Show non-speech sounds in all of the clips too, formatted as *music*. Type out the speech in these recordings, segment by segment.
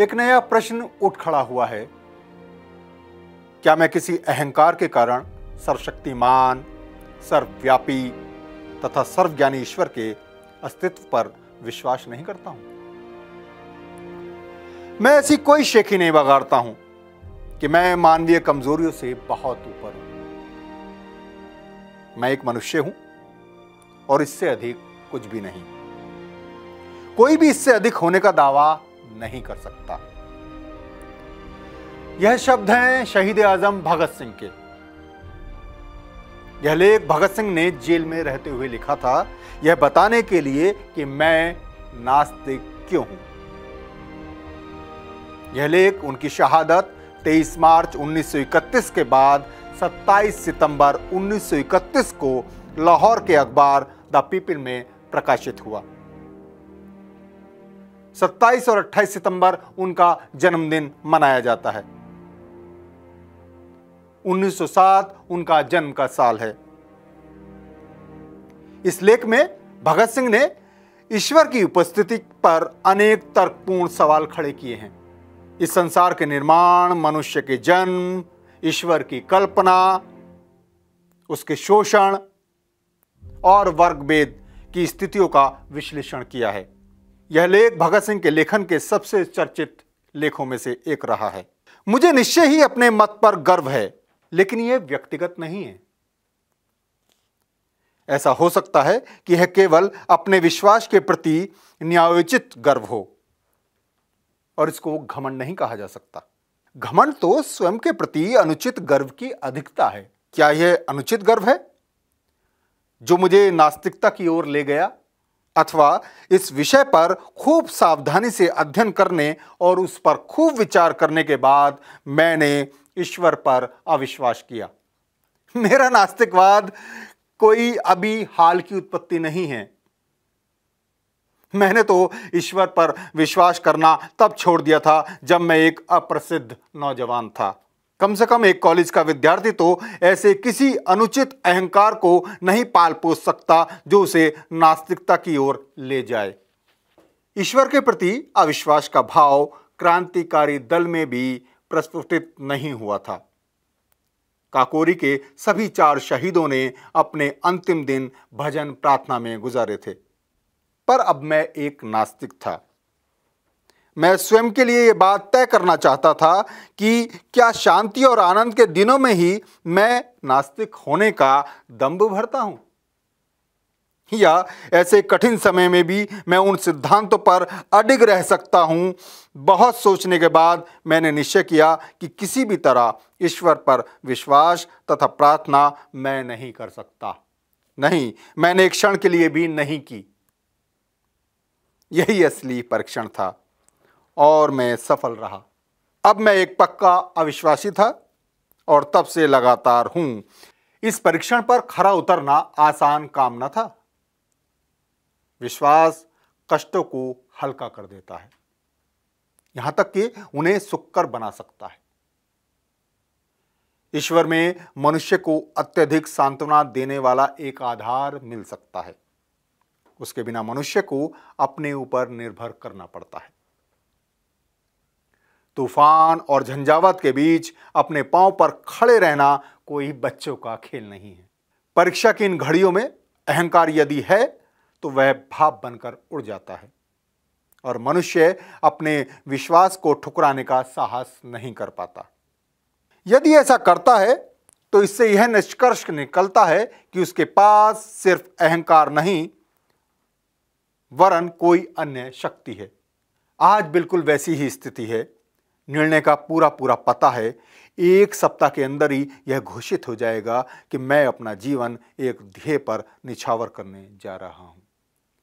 एक नया प्रश्न उठ खड़ा हुआ है क्या मैं किसी अहंकार के कारण सर्वशक्तिमान सर्वव्यापी तथा सर्वज्ञानी ईश्वर के अस्तित्व पर विश्वास नहीं करता हूं मैं ऐसी कोई शेखी नहीं बगाड़ता हूं कि मैं मानवीय कमजोरियों से बहुत ऊपर हूं मैं एक मनुष्य हूं और इससे अधिक कुछ भी नहीं कोई भी इससे अधिक होने का दावा नहीं कर सकता यह शब्द हैं शहीद आजम भगत सिंह के यह लेख भगत सिंह ने जेल में रहते हुए लिखा था यह बताने के लिए कि मैं नास्तिक क्यों हूं यह लेख उनकी शहादत 23 मार्च 1931 के बाद 27 सितंबर 1931 को लाहौर के अखबार द पीपल में प्रकाशित हुआ 27 और 28 सितंबर उनका जन्मदिन मनाया जाता है 1907 उनका जन्म का साल है इस लेख में भगत सिंह ने ईश्वर की उपस्थिति पर अनेक तर्कपूर्ण सवाल खड़े किए हैं इस संसार के निर्माण मनुष्य के जन्म ईश्वर की कल्पना उसके शोषण और वर्गभेद की स्थितियों का विश्लेषण किया है यह लेख भगत सिंह के लेखन के सबसे चर्चित लेखों में से एक रहा है मुझे निश्चय ही अपने मत पर गर्व है लेकिन यह व्यक्तिगत नहीं है ऐसा हो सकता है कि यह केवल अपने विश्वास के प्रति न्यायोचित गर्व हो और इसको घमंड नहीं कहा जा सकता घमंड तो स्वयं के प्रति अनुचित गर्व की अधिकता है क्या यह अनुचित गर्व है जो मुझे नास्तिकता की ओर ले गया अथवा इस विषय पर खूब सावधानी से अध्ययन करने और उस पर खूब विचार करने के बाद मैंने ईश्वर पर अविश्वास किया मेरा नास्तिकवाद कोई अभी हाल की उत्पत्ति नहीं है मैंने तो ईश्वर पर विश्वास करना तब छोड़ दिया था जब मैं एक अप्रसिद्ध नौजवान था कम से कम एक कॉलेज का विद्यार्थी तो ऐसे किसी अनुचित अहंकार को नहीं पाल पोस सकता जो उसे नास्तिकता की ओर ले जाए ईश्वर के प्रति अविश्वास का भाव क्रांतिकारी दल में भी प्रस्फुटित नहीं हुआ था काकोरी के सभी चार शहीदों ने अपने अंतिम दिन भजन प्रार्थना में गुजारे थे पर अब मैं एक नास्तिक था मैं स्वयं के लिए ये बात तय करना चाहता था कि क्या शांति और आनंद के दिनों में ही मैं नास्तिक होने का दम्ब भरता हूं या ऐसे कठिन समय में भी मैं उन सिद्धांतों पर अडिग रह सकता हूं बहुत सोचने के बाद मैंने निश्चय किया कि किसी भी तरह ईश्वर पर विश्वास तथा प्रार्थना मैं नहीं कर सकता नहीं मैंने एक क्षण के लिए भी नहीं की यही असली परीक्षण था और मैं सफल रहा अब मैं एक पक्का अविश्वासी था और तब से लगातार हूं इस परीक्षण पर खरा उतरना आसान काम न था विश्वास कष्टों को हल्का कर देता है यहां तक कि उन्हें सुक्कर बना सकता है ईश्वर में मनुष्य को अत्यधिक सांत्वना देने वाला एक आधार मिल सकता है उसके बिना मनुष्य को अपने ऊपर निर्भर करना पड़ता है तूफान और झंझावत के बीच अपने पांव पर खड़े रहना कोई बच्चों का खेल नहीं है परीक्षा की इन घड़ियों में अहंकार यदि है तो वह भाप बनकर उड़ जाता है और मनुष्य अपने विश्वास को ठुकराने का साहस नहीं कर पाता यदि ऐसा करता है तो इससे यह निष्कर्ष निकलता है कि उसके पास सिर्फ अहंकार नहीं वरन कोई अन्य शक्ति है आज बिल्कुल वैसी ही स्थिति है निर्णय का पूरा पूरा पता है एक सप्ताह के अंदर ही यह घोषित हो जाएगा कि मैं अपना जीवन एक ध्येय पर निछावर करने जा रहा हूं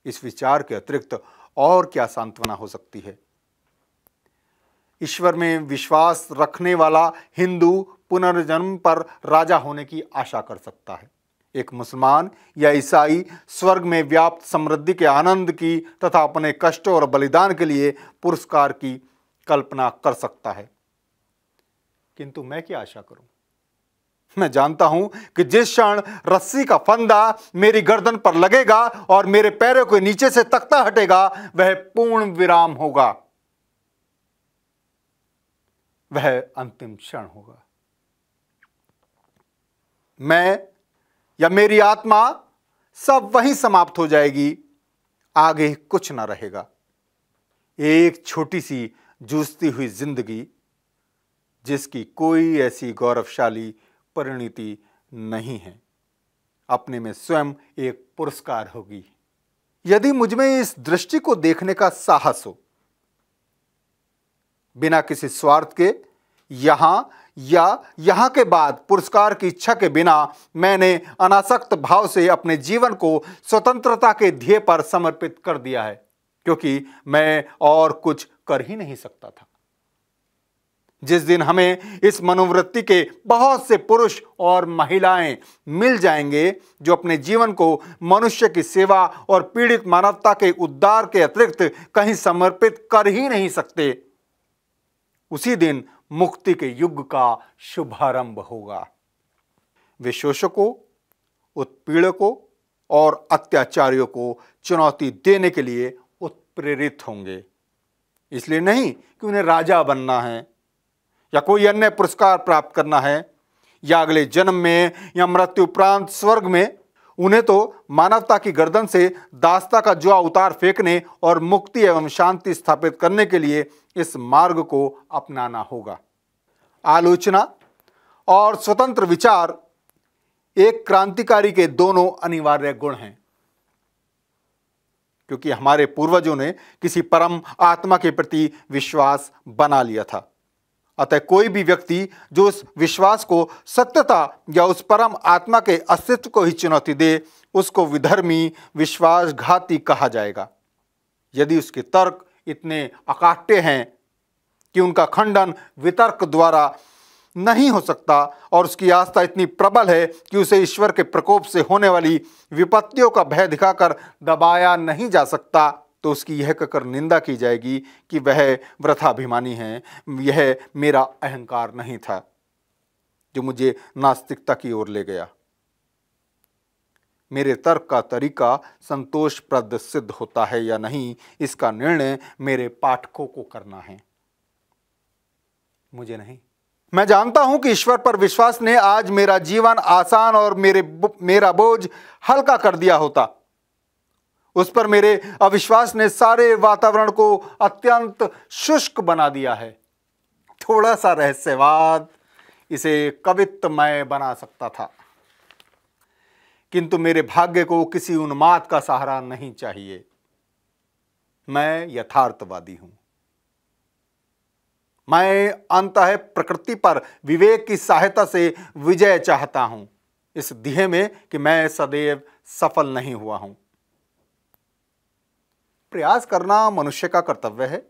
इस विचार के अतिरिक्त और क्या सांत्वना हो सकती है ईश्वर में विश्वास रखने वाला हिंदू पुनर्जन्म पर राजा होने की आशा कर सकता है एक मुसलमान या ईसाई स्वर्ग में व्याप्त समृद्धि के आनंद की तथा अपने कष्टों और बलिदान के लिए पुरस्कार की कल्पना कर सकता है किंतु मैं क्या आशा करूं मैं जानता हूं कि जिस क्षण रस्सी का फंदा मेरी गर्दन पर लगेगा और मेरे पैरों के नीचे से तख्ता हटेगा वह पूर्ण विराम होगा वह अंतिम क्षण होगा मैं या मेरी आत्मा सब वहीं समाप्त हो जाएगी आगे कुछ ना रहेगा एक छोटी सी जूझती हुई जिंदगी जिसकी कोई ऐसी गौरवशाली परिणति नहीं है अपने में स्वयं एक पुरस्कार होगी यदि मुझमें इस दृष्टि को देखने का साहस हो बिना किसी स्वार्थ के यहां या यहां के बाद पुरस्कार की इच्छा के बिना मैंने अनासक्त भाव से अपने जीवन को स्वतंत्रता के ध्येय पर समर्पित कर दिया है क्योंकि मैं और कुछ कर ही नहीं सकता था जिस दिन हमें इस मनोवृत्ति के बहुत से पुरुष और महिलाएं मिल जाएंगे जो अपने जीवन को मनुष्य की सेवा और पीड़ित मानवता के उद्धार के अतिरिक्त कहीं समर्पित कर ही नहीं सकते उसी दिन मुक्ति के युग का शुभारंभ होगा वे शोषकों उत्पीड़कों और अत्याचारियों को चुनौती देने के लिए उत्प्रेरित होंगे इसलिए नहीं कि उन्हें राजा बनना है या कोई अन्य पुरस्कार प्राप्त करना है या अगले जन्म में या मृत्यु स्वर्ग में उन्हें तो मानवता की गर्दन से दास्ता का जुआ उतार फेंकने और मुक्ति एवं शांति स्थापित करने के लिए इस मार्ग को अपनाना होगा आलोचना और स्वतंत्र विचार एक क्रांतिकारी के दोनों अनिवार्य गुण हैं क्योंकि हमारे पूर्वजों ने किसी परम आत्मा के प्रति विश्वास बना लिया था अतः कोई भी व्यक्ति जो उस विश्वास को सत्यता या उस परम आत्मा के अस्तित्व को ही चुनौती दे उसको विधर्मी विश्वासघाती कहा जाएगा यदि उसके तर्क इतने अकाट्य हैं कि उनका खंडन वितर्क द्वारा नहीं हो सकता और उसकी आस्था इतनी प्रबल है कि उसे ईश्वर के प्रकोप से होने वाली विपत्तियों का भय दिखाकर दबाया नहीं जा सकता तो उसकी यह कहकर निंदा की जाएगी कि वह व्रथाभिमानी है यह मेरा अहंकार नहीं था जो मुझे नास्तिकता की ओर ले गया मेरे तर्क का तरीका संतोषप्रद सिद्ध होता है या नहीं इसका निर्णय मेरे पाठकों को करना है मुझे नहीं मैं जानता हूं कि ईश्वर पर विश्वास ने आज मेरा जीवन आसान और मेरे मेरा बोझ हल्का कर दिया होता उस पर मेरे अविश्वास ने सारे वातावरण को अत्यंत शुष्क बना दिया है थोड़ा सा रहस्यवाद इसे कवित्वमय बना सकता था किंतु मेरे भाग्य को किसी उन्माद का सहारा नहीं चाहिए मैं यथार्थवादी हूं मैं है प्रकृति पर विवेक की सहायता से विजय चाहता हूं इस दिहे में कि मैं सदैव सफल नहीं हुआ हूं प्रयास करना मनुष्य का कर्तव्य है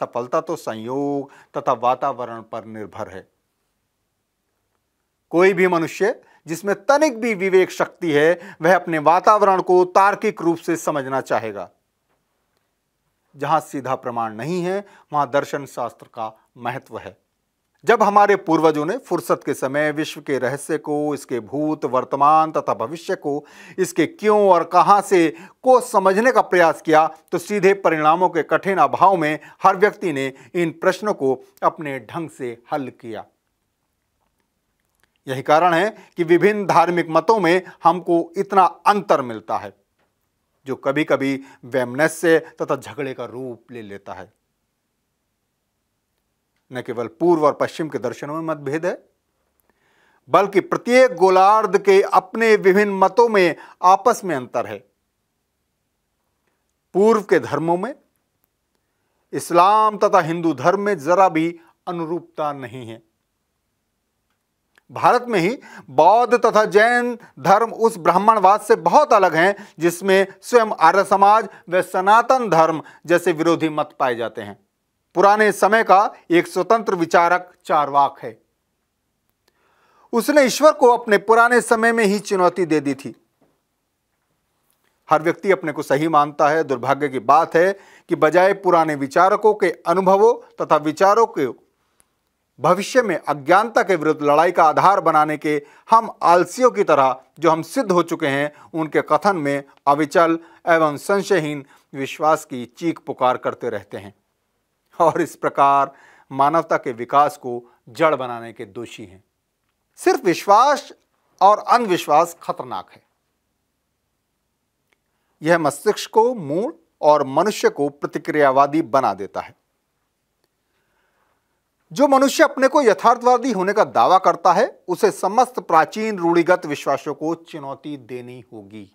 सफलता तो संयोग तथा वातावरण पर निर्भर है कोई भी मनुष्य जिसमें तनिक भी विवेक शक्ति है वह अपने वातावरण को तार्किक रूप से समझना चाहेगा जहाँ सीधा प्रमाण नहीं है वहाँ दर्शन शास्त्र का महत्व है जब हमारे पूर्वजों ने फुर्सत के समय विश्व के रहस्य को इसके भूत वर्तमान तथा भविष्य को इसके क्यों और कहाँ से को समझने का प्रयास किया तो सीधे परिणामों के कठिन अभाव में हर व्यक्ति ने इन प्रश्नों को अपने ढंग से हल किया यही कारण है कि विभिन्न धार्मिक मतों में हमको इतना अंतर मिलता है जो कभी कभी वैमनस्य तथा झगड़े का रूप ले लेता है न केवल पूर्व और पश्चिम के दर्शनों में मतभेद है बल्कि प्रत्येक गोलार्ध के अपने विभिन्न मतों में आपस में अंतर है पूर्व के धर्मों में इस्लाम तथा हिंदू धर्म में जरा भी अनुरूपता नहीं है भारत में ही बौद्ध तथा जैन धर्म उस ब्राह्मणवाद से बहुत अलग हैं जिसमें स्वयं आर्य समाज व सनातन धर्म जैसे विरोधी मत पाए जाते हैं पुराने समय का एक स्वतंत्र विचारक चारवाक है उसने ईश्वर को अपने पुराने समय में ही चुनौती दे दी थी हर व्यक्ति अपने को सही मानता है दुर्भाग्य की बात है कि बजाय पुराने विचारकों के अनुभवों तथा विचारों के भविष्य में अज्ञानता के विरुद्ध लड़ाई का आधार बनाने के हम आलसियों की तरह जो हम सिद्ध हो चुके हैं उनके कथन में अविचल एवं संशयहीन विश्वास की चीख पुकार करते रहते हैं और इस प्रकार मानवता के विकास को जड़ बनाने के दोषी हैं सिर्फ विश्वास और अंधविश्वास खतरनाक है यह मस्तिष्क को मूल और मनुष्य को प्रतिक्रियावादी बना देता है जो मनुष्य अपने को यथार्थवादी होने का दावा करता है उसे समस्त प्राचीन रूढ़िगत विश्वासों को चुनौती देनी होगी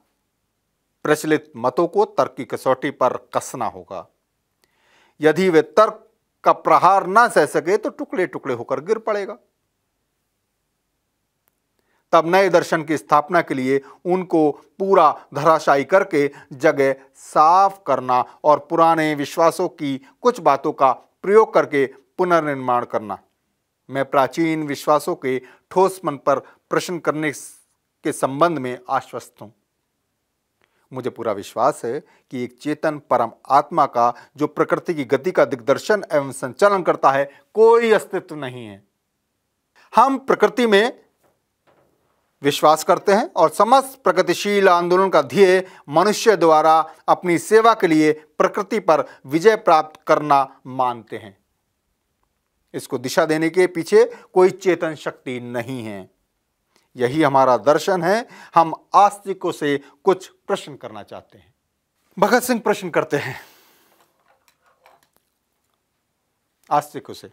प्रचलित मतों को तर्क की कसौटी पर कसना होगा यदि वे तर्क का प्रहार ना सह सके तो टुकड़े टुकड़े होकर गिर पड़ेगा तब नए दर्शन की स्थापना के लिए उनको पूरा धराशायी करके जगह साफ करना और पुराने विश्वासों की कुछ बातों का प्रयोग करके पुनर्निर्माण करना मैं प्राचीन विश्वासों के ठोस मन पर प्रश्न करने के संबंध में आश्वस्त हूं मुझे पूरा विश्वास है कि एक चेतन परम आत्मा का जो प्रकृति की गति का दिग्दर्शन एवं संचालन करता है कोई अस्तित्व नहीं है हम प्रकृति में विश्वास करते हैं और समस्त प्रगतिशील आंदोलन का ध्येय मनुष्य द्वारा अपनी सेवा के लिए प्रकृति पर विजय प्राप्त करना मानते हैं इसको दिशा देने के पीछे कोई चेतन शक्ति नहीं है यही हमारा दर्शन है हम आस्तिकों से कुछ प्रश्न करना चाहते हैं भगत सिंह प्रश्न करते हैं आस्तिकों से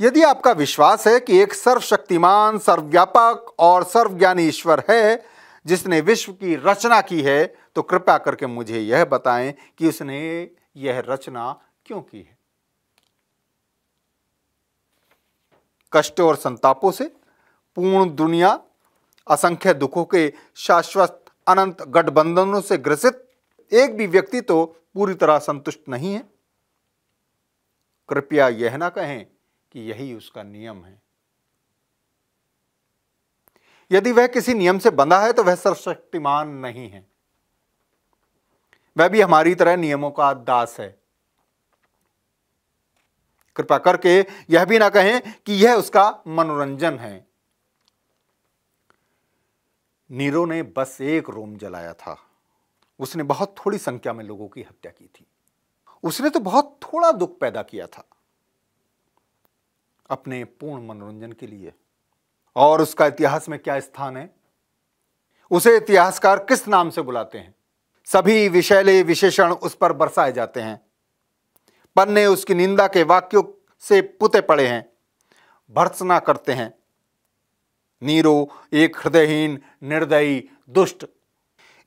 यदि आपका विश्वास है कि एक सर्वशक्तिमान सर्वव्यापक और सर्वज्ञानी ईश्वर है जिसने विश्व की रचना की है तो कृपया करके मुझे यह बताएं कि उसने यह रचना क्यों की है कष्टों और संतापों से पूर्ण दुनिया असंख्य दुखों के शाश्वत अनंत गठबंधनों से ग्रसित एक भी व्यक्ति तो पूरी तरह संतुष्ट नहीं है कृपया यह ना कहें कि यही उसका नियम है यदि वह किसी नियम से बंधा है तो वह सर्वशक्तिमान नहीं है वह भी हमारी तरह नियमों का दास है कृपा करके यह भी ना कहें कि यह उसका मनोरंजन है नीरो ने बस एक रोम जलाया था उसने बहुत थोड़ी संख्या में लोगों की हत्या की थी उसने तो बहुत थोड़ा दुख पैदा किया था अपने पूर्ण मनोरंजन के लिए और उसका इतिहास में क्या स्थान है उसे इतिहासकार किस नाम से बुलाते हैं सभी विषैले विशेषण उस पर बरसाए जाते हैं पन्ने उसकी निंदा के वाक्यों से पुते पड़े हैं भर्सना करते हैं नीरो एक हृदयहीन निर्दयी दुष्ट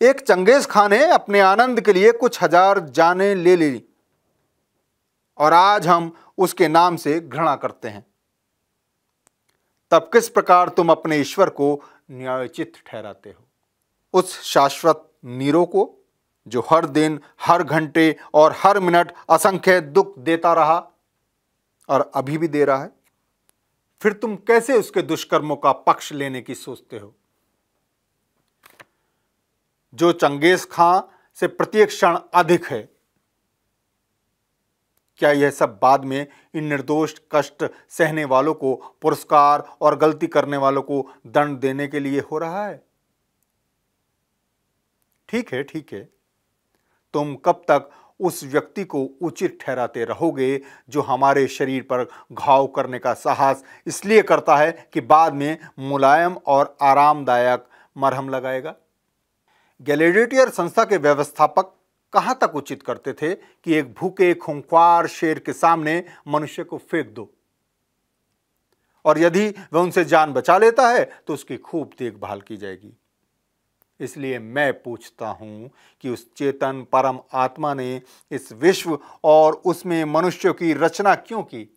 एक चंगेज खान ने अपने आनंद के लिए कुछ हजार जाने ले ली और आज हम उसके नाम से घृणा करते हैं तब किस प्रकार तुम अपने ईश्वर को न्यायोचित ठहराते हो उस शाश्वत नीरो को जो हर दिन हर घंटे और हर मिनट असंख्य दुख देता रहा और अभी भी दे रहा है फिर तुम कैसे उसके दुष्कर्मों का पक्ष लेने की सोचते हो जो चंगेज खां से प्रत्येक क्षण अधिक है क्या यह सब बाद में इन निर्दोष कष्ट सहने वालों को पुरस्कार और गलती करने वालों को दंड देने के लिए हो रहा है ठीक है ठीक है तुम कब तक उस व्यक्ति को उचित ठहराते रहोगे जो हमारे शरीर पर घाव करने का साहस इसलिए करता है कि बाद में मुलायम और आरामदायक मरहम लगाएगा गैलेडिटियर संस्था के व्यवस्थापक कहाँ तक उचित करते थे कि एक भूखे खूंखार शेर के सामने मनुष्य को फेंक दो और यदि वह उनसे जान बचा लेता है तो उसकी खूब देखभाल की जाएगी इसलिए मैं पूछता हूँ कि उस चेतन परम आत्मा ने इस विश्व और उसमें मनुष्यों की रचना क्यों की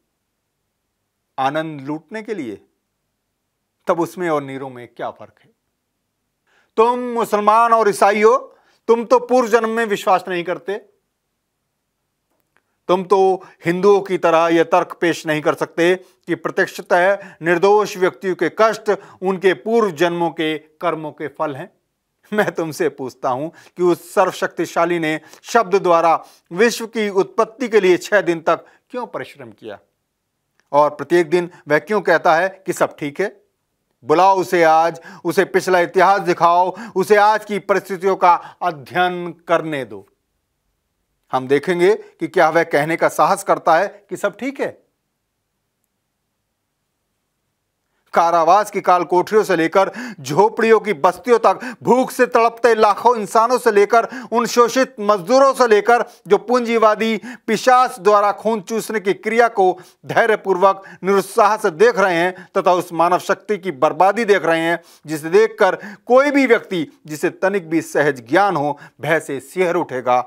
आनंद लूटने के लिए तब उसमें और नीरों में क्या फर्क है तुम मुसलमान और ईसाई हो तुम तो पूर्व जन्म में विश्वास नहीं करते तुम तो हिंदुओं की तरह यह तर्क पेश नहीं कर सकते कि प्रत्यक्षतः निर्दोष व्यक्तियों के कष्ट उनके पूर्व जन्मों के कर्मों के फल हैं मैं तुमसे पूछता हूं कि उस सर्वशक्तिशाली ने शब्द द्वारा विश्व की उत्पत्ति के लिए छह दिन तक क्यों परिश्रम किया और प्रत्येक दिन वह क्यों कहता है कि सब ठीक है बुलाओ उसे आज उसे पिछला इतिहास दिखाओ उसे आज की परिस्थितियों का अध्ययन करने दो हम देखेंगे कि क्या वह कहने का साहस करता है कि सब ठीक है कारावास की काल कोठरियों से लेकर झोपड़ियों की बस्तियों तक भूख से तड़पते लाखों इंसानों से लेकर उन शोषित मजदूरों से लेकर जो पूंजीवादी पिशाच द्वारा खून चूसने की क्रिया को धैर्यपूर्वक निरुत्साह से देख रहे हैं तथा उस मानव शक्ति की बर्बादी देख रहे हैं जिसे देखकर कोई भी व्यक्ति जिसे तनिक भी सहज ज्ञान हो भय से सिहर उठेगा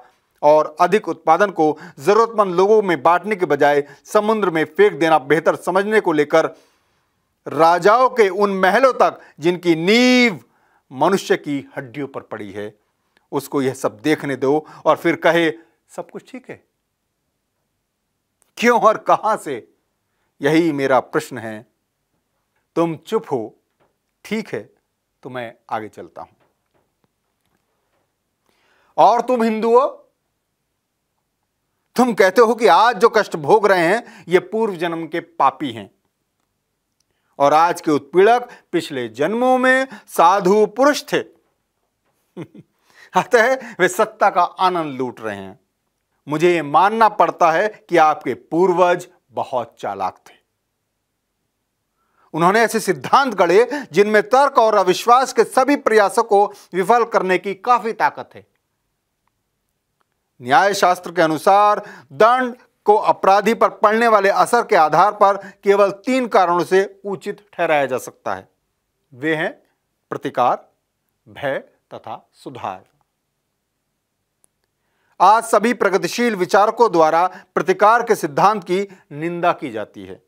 और अधिक उत्पादन को जरूरतमंद लोगों में बांटने के बजाय समुद्र में फेंक देना बेहतर समझने को लेकर राजाओं के उन महलों तक जिनकी नींव मनुष्य की हड्डियों पर पड़ी है उसको यह सब देखने दो और फिर कहे सब कुछ ठीक है क्यों और कहां से यही मेरा प्रश्न है तुम चुप हो ठीक है तो मैं आगे चलता हूं और तुम हिंदू हो तुम कहते हो कि आज जो कष्ट भोग रहे हैं ये पूर्व जन्म के पापी हैं और आज के उत्पीड़क पिछले जन्मों में साधु पुरुष थे *laughs* अतः वे सत्ता का आनंद लूट रहे हैं मुझे यह मानना पड़ता है कि आपके पूर्वज बहुत चालाक थे उन्होंने ऐसे सिद्धांत गढ़े जिनमें तर्क और अविश्वास के सभी प्रयासों को विफल करने की काफी ताकत है न्याय शास्त्र के अनुसार दंड को अपराधी पर पड़ने वाले असर के आधार पर केवल तीन कारणों से उचित ठहराया जा सकता है वे हैं प्रतिकार भय तथा सुधार आज सभी प्रगतिशील विचारकों द्वारा प्रतिकार के सिद्धांत की निंदा की जाती है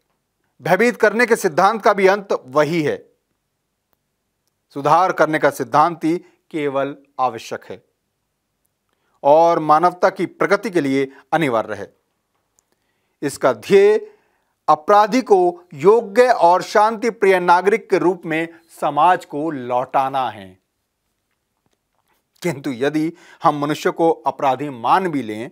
भयभीत करने के सिद्धांत का भी अंत वही है सुधार करने का सिद्धांत ही केवल आवश्यक है और मानवता की प्रगति के लिए अनिवार्य है इसका ध्येय अपराधी को योग्य और शांति प्रिय नागरिक के रूप में समाज को लौटाना है किंतु यदि हम मनुष्य को अपराधी मान भी लें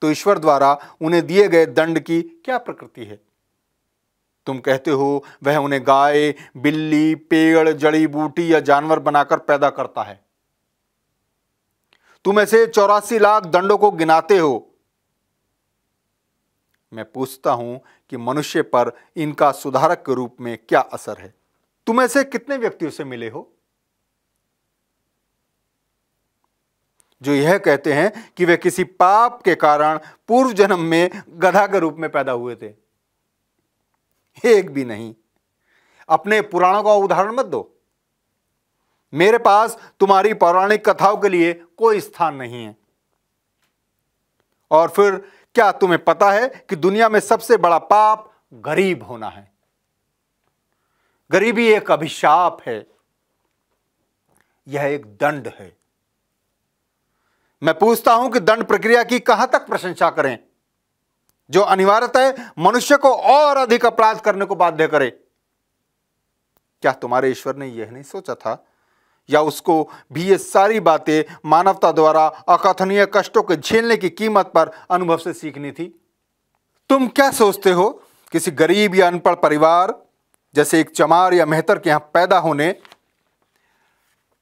तो ईश्वर द्वारा उन्हें दिए गए दंड की क्या प्रकृति है तुम कहते हो वह उन्हें गाय बिल्ली पेड़ जड़ी बूटी या जानवर बनाकर पैदा करता है तुम ऐसे चौरासी लाख दंडों को गिनाते हो मैं पूछता हूं कि मनुष्य पर इनका सुधारक के रूप में क्या असर है तुम ऐसे कितने व्यक्तियों से मिले हो जो यह कहते हैं कि वे किसी पाप के कारण पूर्व जन्म में गधा के रूप में पैदा हुए थे एक भी नहीं अपने पुराणों का उदाहरण मत दो मेरे पास तुम्हारी पौराणिक कथाओं के लिए कोई स्थान नहीं है और फिर क्या तुम्हें पता है कि दुनिया में सबसे बड़ा पाप गरीब होना है गरीबी एक अभिशाप है यह एक दंड है मैं पूछता हूं कि दंड प्रक्रिया की कहां तक प्रशंसा करें जो है मनुष्य को और अधिक अपराध करने को बाध्य करे क्या तुम्हारे ईश्वर ने यह नहीं सोचा था या उसको भी ये सारी बातें मानवता द्वारा अकथनीय कष्टों के झेलने की कीमत पर अनुभव से सीखनी थी तुम क्या सोचते हो किसी गरीब या अनपढ़ परिवार जैसे एक चमार या मेहतर के यहां पैदा होने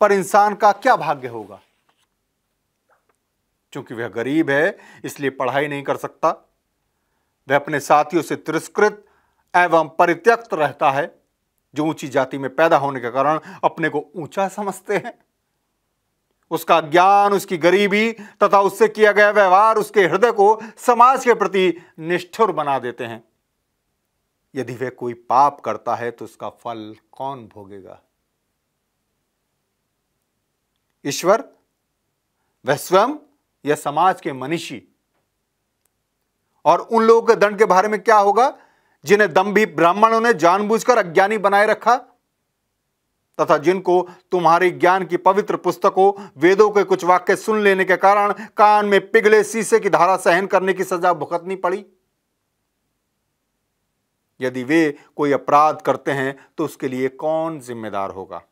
पर इंसान का क्या भाग्य होगा क्योंकि वह गरीब है इसलिए पढ़ाई नहीं कर सकता वह अपने साथियों से तिरस्कृत एवं परित्यक्त रहता है जो ऊंची जाति में पैदा होने के कारण अपने को ऊंचा समझते हैं उसका ज्ञान उसकी गरीबी तथा उससे किया गया व्यवहार उसके हृदय को समाज के प्रति निष्ठुर बना देते हैं यदि वह कोई पाप करता है तो उसका फल कौन भोगेगा ईश्वर वह स्वयं या समाज के मनीषी और उन लोगों के दंड के बारे में क्या होगा जिन्हें दम्भी ब्राह्मणों ने जानबूझकर अज्ञानी बनाए रखा तथा जिनको तुम्हारी ज्ञान की पवित्र पुस्तकों वेदों के कुछ वाक्य सुन लेने के कारण कान में पिघले शीशे की धारा सहन करने की सजा भुगतनी पड़ी यदि वे कोई अपराध करते हैं तो उसके लिए कौन जिम्मेदार होगा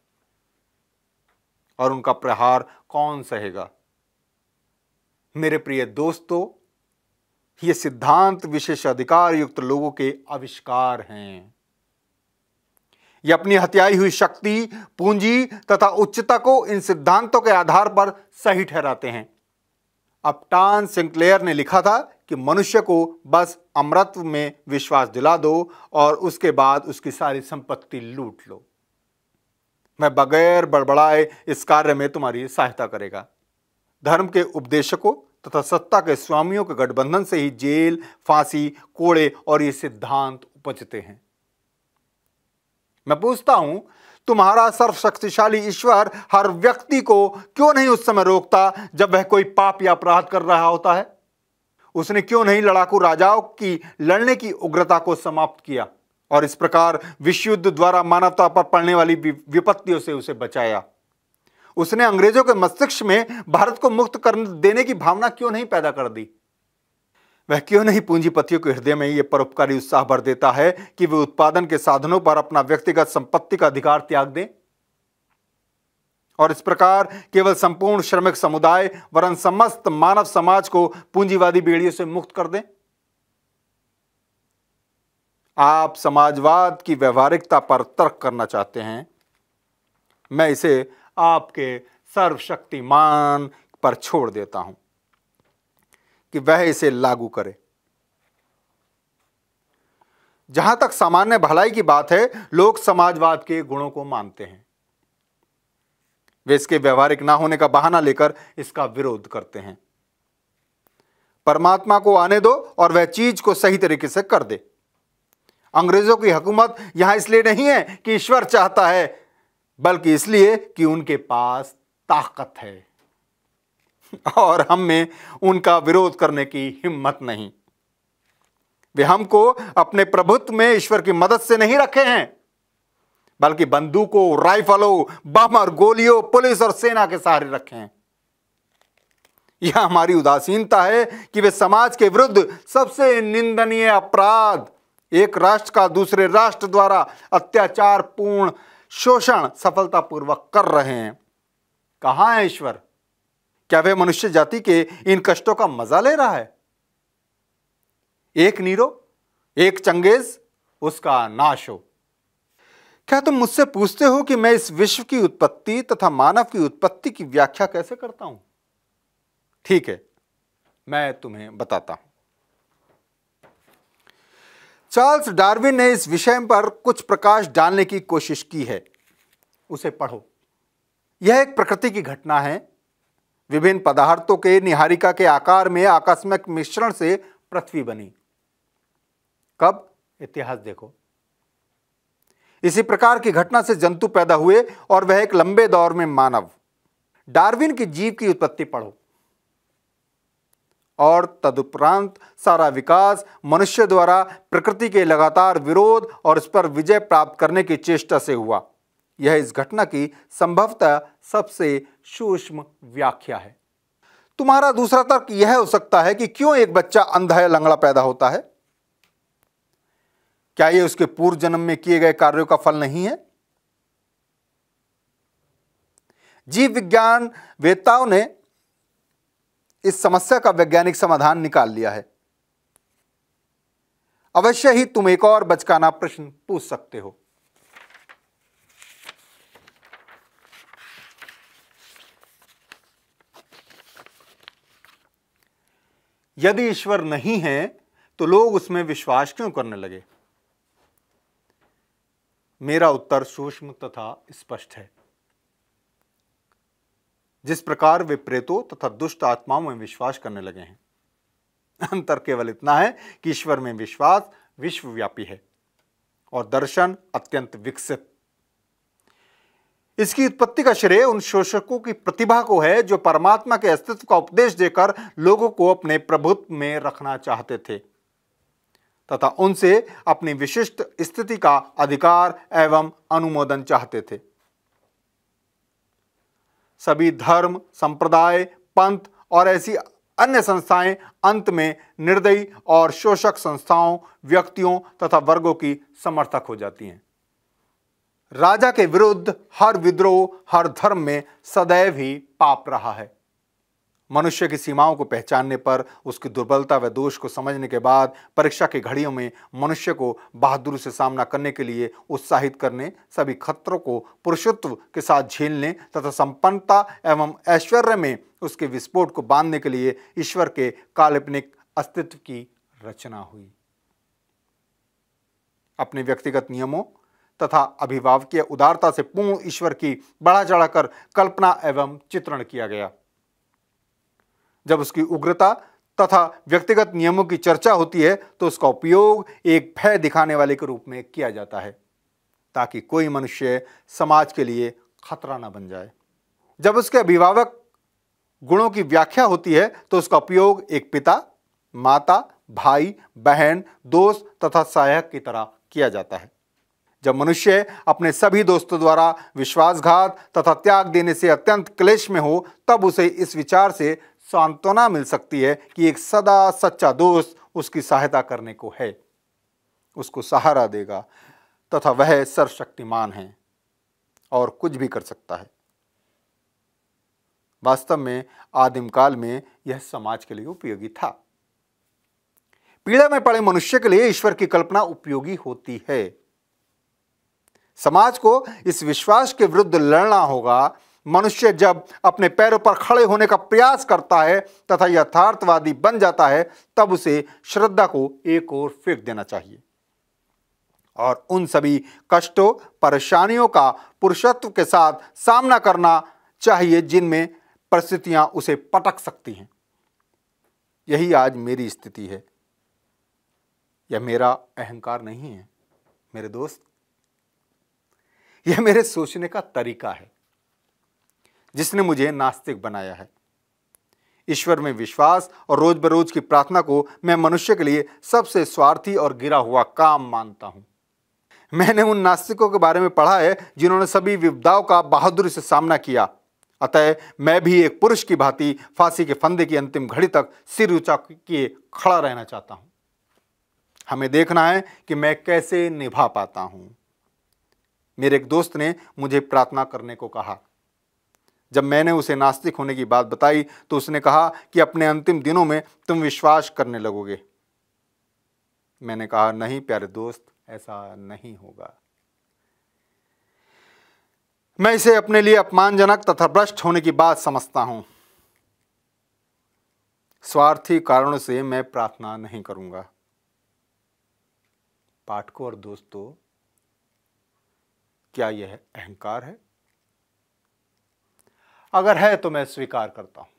और उनका प्रहार कौन सहेगा मेरे प्रिय दोस्तों ये सिद्धांत विशेष अधिकार युक्त लोगों के आविष्कार हैं ये अपनी हत्याई हुई शक्ति पूंजी तथा उच्चता को इन सिद्धांतों के आधार पर सही ठहराते हैं अपटान सिंक्लेयर ने लिखा था कि मनुष्य को बस अमृत्व में विश्वास दिला दो और उसके बाद उसकी सारी संपत्ति लूट लो मैं बगैर बड़बड़ाए इस कार्य में तुम्हारी सहायता करेगा धर्म के उपदेशकों तथा सत्ता के स्वामियों के गठबंधन से ही जेल फांसी कोड़े और ये सिद्धांत उपजते हैं मैं पूछता हूं तुम्हारा सर्वशक्तिशाली ईश्वर हर व्यक्ति को क्यों नहीं उस समय रोकता जब वह कोई पाप या अपराध कर रहा होता है उसने क्यों नहीं लड़ाकू राजाओं की लड़ने की उग्रता को समाप्त किया और इस प्रकार विश्व युद्ध द्वारा मानवता पर पड़ने वाली विपत्तियों से उसे बचाया उसने अंग्रेजों के मस्तिष्क में भारत को मुक्त कर देने की भावना क्यों नहीं पैदा कर दी वह क्यों नहीं पूंजीपतियों के हृदय में यह परोपकारी उत्साह भर देता है कि वे उत्पादन के साधनों पर अपना व्यक्तिगत संपत्ति का अधिकार त्याग दें और इस प्रकार केवल संपूर्ण श्रमिक समुदाय वरन समस्त मानव समाज को पूंजीवादी बेड़ियों से मुक्त कर दें आप समाजवाद की व्यवहारिकता पर तर्क करना चाहते हैं मैं इसे आपके सर्वशक्तिमान पर छोड़ देता हूं कि वह इसे लागू करे जहां तक सामान्य भलाई की बात है लोग समाजवाद के गुणों को मानते हैं वे इसके व्यवहारिक ना होने का बहाना लेकर इसका विरोध करते हैं परमात्मा को आने दो और वह चीज को सही तरीके से कर दे अंग्रेजों की हुकूमत यहां इसलिए नहीं है कि ईश्वर चाहता है बल्कि इसलिए कि उनके पास ताकत है और हम में उनका विरोध करने की हिम्मत नहीं वे हमको अपने प्रभुत्व में ईश्वर की मदद से नहीं रखे हैं बल्कि बंदूकों राइफलों बम और गोलियों पुलिस और सेना के सहारे रखे हैं यह हमारी उदासीनता है कि वे समाज के विरुद्ध सबसे निंदनीय अपराध एक राष्ट्र का दूसरे राष्ट्र द्वारा अत्याचार पूर्ण शोषण सफलतापूर्वक कर रहे हैं कहाँ है ईश्वर क्या वे मनुष्य जाति के इन कष्टों का मजा ले रहा है एक नीरो एक चंगेज उसका नाश हो क्या तुम मुझसे पूछते हो कि मैं इस विश्व की उत्पत्ति तथा मानव की उत्पत्ति की व्याख्या कैसे करता हूं ठीक है मैं तुम्हें बताता हूं चार्ल्स डार्विन ने इस विषय पर कुछ प्रकाश डालने की कोशिश की है उसे पढ़ो यह एक प्रकृति की घटना है विभिन्न पदार्थों के निहारिका के आकार में आकस्मिक मिश्रण से पृथ्वी बनी कब इतिहास देखो इसी प्रकार की घटना से जंतु पैदा हुए और वह एक लंबे दौर में मानव डार्विन की जीव की उत्पत्ति पढ़ो और तदुपरांत सारा विकास मनुष्य द्वारा प्रकृति के लगातार विरोध और इस पर विजय प्राप्त करने की चेष्टा से हुआ यह इस घटना की संभवतः सबसे सूक्ष्म व्याख्या है तुम्हारा दूसरा तर्क यह हो सकता है कि क्यों एक बच्चा अंधा या लंगड़ा पैदा होता है क्या यह उसके पूर्व जन्म में किए गए कार्यों का फल नहीं है जीव विज्ञान वेताओं ने इस समस्या का वैज्ञानिक समाधान निकाल लिया है अवश्य ही तुम एक और बचकाना प्रश्न पूछ सकते हो यदि ईश्वर नहीं है तो लोग उसमें विश्वास क्यों करने लगे मेरा उत्तर सूक्ष्म तथा स्पष्ट है जिस प्रकार वे प्रेतों तथा दुष्ट आत्माओं में विश्वास करने लगे हैं अंतर केवल इतना है कि ईश्वर में विश्वास विश्वव्यापी है और दर्शन अत्यंत विकसित इसकी उत्पत्ति का श्रेय उन शोषकों की प्रतिभा को है जो परमात्मा के अस्तित्व का उपदेश देकर लोगों को अपने प्रभुत्व में रखना चाहते थे तथा उनसे अपनी विशिष्ट स्थिति का अधिकार एवं अनुमोदन चाहते थे सभी धर्म संप्रदाय पंथ और ऐसी अन्य संस्थाएं अंत में निर्दयी और शोषक संस्थाओं व्यक्तियों तथा वर्गों की समर्थक हो जाती हैं राजा के विरुद्ध हर विद्रोह हर धर्म में सदैव ही पाप रहा है मनुष्य की सीमाओं को पहचानने पर उसकी दुर्बलता व दोष को समझने के बाद परीक्षा की घड़ियों में मनुष्य को बहादुरी से सामना करने के लिए उत्साहित करने सभी खतरों को पुरुषत्व के साथ झेलने तथा संपन्नता एवं ऐश्वर्य में उसके विस्फोट को बांधने के लिए ईश्वर के काल्पनिक अस्तित्व की रचना हुई अपने व्यक्तिगत नियमों तथा अभिभावकीय उदारता से पूर्ण ईश्वर की बढ़ा चढ़ाकर कल्पना एवं चित्रण किया गया जब उसकी उग्रता तथा व्यक्तिगत नियमों की चर्चा होती है तो उसका उपयोग एक भय दिखाने वाले के रूप में किया जाता है ताकि कोई मनुष्य समाज के लिए खतरा ना बन जाए जब उसके अभिभावक गुणों की व्याख्या होती है तो उसका उपयोग एक पिता माता भाई बहन दोस्त तथा सहायक की तरह किया जाता है जब मनुष्य अपने सभी दोस्तों द्वारा विश्वासघात तथा त्याग देने से अत्यंत क्लेश में हो तब उसे इस विचार से सांत्वना मिल सकती है कि एक सदा सच्चा दोस्त उसकी सहायता करने को है उसको सहारा देगा तथा वह सर्वशक्तिमान है और कुछ भी कर सकता है वास्तव में आदिमकाल में यह समाज के लिए उपयोगी था पीड़ा में पड़े मनुष्य के लिए ईश्वर की कल्पना उपयोगी होती है समाज को इस विश्वास के विरुद्ध लड़ना होगा मनुष्य जब अपने पैरों पर खड़े होने का प्रयास करता है तथा यथार्थवादी बन जाता है तब उसे श्रद्धा को एक और फेंक देना चाहिए और उन सभी कष्टों परेशानियों का पुरुषत्व के साथ सामना करना चाहिए जिनमें परिस्थितियां उसे पटक सकती हैं यही आज मेरी स्थिति है यह मेरा अहंकार नहीं है मेरे दोस्त यह मेरे सोचने का तरीका है जिसने मुझे नास्तिक बनाया है ईश्वर में विश्वास और रोज बरोज की प्रार्थना को मैं मनुष्य के लिए सबसे स्वार्थी और गिरा हुआ काम मानता हूं मैंने उन नास्तिकों के बारे में पढ़ा है जिन्होंने सभी विपदाओं का बहादुरी से सामना किया अतः मैं भी एक पुरुष की भांति फांसी के फंदे की अंतिम घड़ी तक सिर ऊंचा किए खड़ा रहना चाहता हूं हमें देखना है कि मैं कैसे निभा पाता हूं मेरे एक दोस्त ने मुझे प्रार्थना करने को कहा जब मैंने उसे नास्तिक होने की बात बताई तो उसने कहा कि अपने अंतिम दिनों में तुम विश्वास करने लगोगे मैंने कहा नहीं प्यारे दोस्त ऐसा नहीं होगा मैं इसे अपने लिए अपमानजनक तथा भ्रष्ट होने की बात समझता हूं स्वार्थी कारणों से मैं प्रार्थना नहीं करूंगा पाठकों और दोस्तों क्या यह अहंकार है अगर है तो मैं स्वीकार करता हूँ